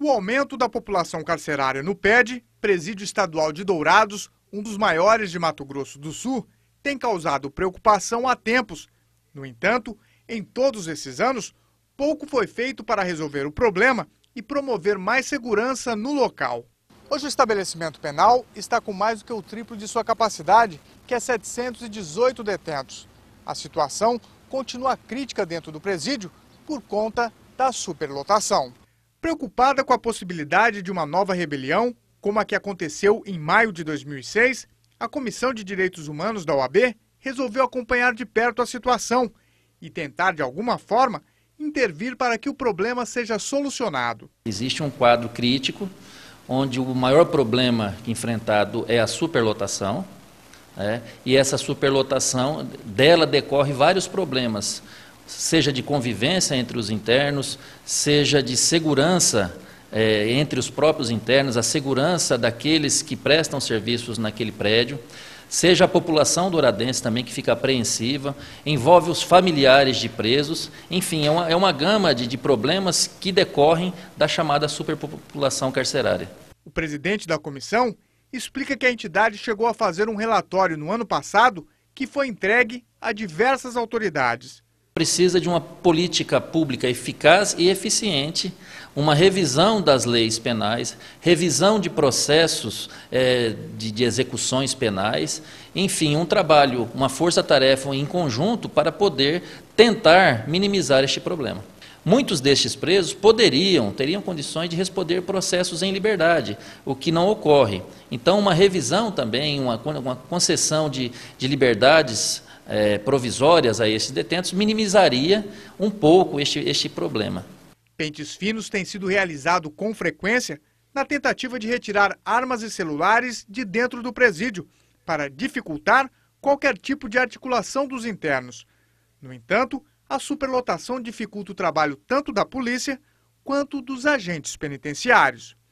O aumento da população carcerária no PED, Presídio Estadual de Dourados, um dos maiores de Mato Grosso do Sul, tem causado preocupação há tempos. No entanto, em todos esses anos, pouco foi feito para resolver o problema e promover mais segurança no local. Hoje o estabelecimento penal está com mais do que o triplo de sua capacidade, que é 718 detentos. A situação continua crítica dentro do presídio por conta da superlotação. Preocupada com a possibilidade de uma nova rebelião, como a que aconteceu em maio de 2006, a Comissão de Direitos Humanos da OAB resolveu acompanhar de perto a situação e tentar, de alguma forma, intervir para que o problema seja solucionado. Existe um quadro crítico onde o maior problema enfrentado é a superlotação, né? e essa superlotação dela decorre vários problemas seja de convivência entre os internos, seja de segurança é, entre os próprios internos, a segurança daqueles que prestam serviços naquele prédio, seja a população douradense também que fica apreensiva, envolve os familiares de presos, enfim, é uma, é uma gama de, de problemas que decorrem da chamada superpopulação carcerária. O presidente da comissão explica que a entidade chegou a fazer um relatório no ano passado que foi entregue a diversas autoridades precisa de uma política pública eficaz e eficiente, uma revisão das leis penais, revisão de processos é, de, de execuções penais, enfim, um trabalho, uma força-tarefa em conjunto para poder tentar minimizar este problema. Muitos destes presos poderiam, teriam condições de responder processos em liberdade, o que não ocorre. Então, uma revisão também, uma, uma concessão de, de liberdades é, provisórias a esses detentos, minimizaria um pouco este, este problema. Pentes finos têm sido realizado com frequência na tentativa de retirar armas e celulares de dentro do presídio, para dificultar qualquer tipo de articulação dos internos. No entanto, a superlotação dificulta o trabalho tanto da polícia quanto dos agentes penitenciários.